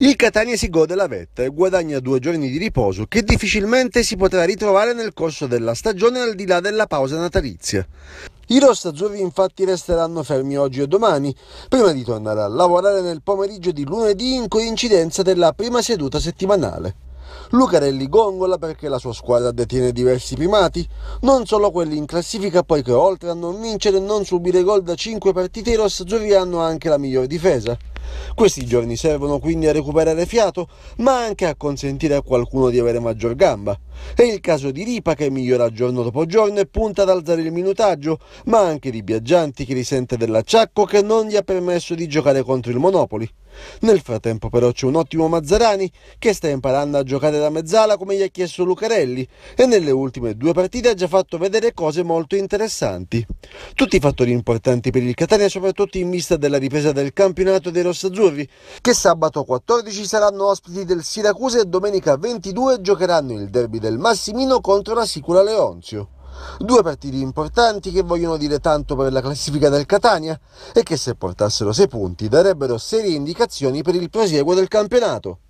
Il Catania si gode la vetta e guadagna due giorni di riposo che difficilmente si potrà ritrovare nel corso della stagione al di là della pausa natalizia. I rossazzurri infatti resteranno fermi oggi e domani, prima di tornare a lavorare nel pomeriggio di lunedì in coincidenza della prima seduta settimanale. Lucarelli gongola perché la sua squadra detiene diversi primati, non solo quelli in classifica poiché oltre a non vincere e non subire gol da 5 partite i rossazzurri hanno anche la migliore difesa. Questi giorni servono quindi a recuperare fiato, ma anche a consentire a qualcuno di avere maggior gamba. È il caso di Ripa che migliora giorno dopo giorno e punta ad alzare il minutaggio, ma anche di Biaggianti che risente dell'acciacco che non gli ha permesso di giocare contro il Monopoli. Nel frattempo però c'è un ottimo Mazzarani che sta imparando a giocare da mezzala come gli ha chiesto Lucarelli e nelle ultime due partite ha già fatto vedere cose molto interessanti. Tutti fattori importanti per il Catania soprattutto in vista della ripresa del campionato dei rossazzurri che sabato 14 saranno ospiti del Siracusa e domenica 22 giocheranno il derby del Massimino contro la Sicula Leonzio. Due partiti importanti che vogliono dire tanto per la classifica del Catania e che se portassero sei punti darebbero serie indicazioni per il prosieguo del campionato.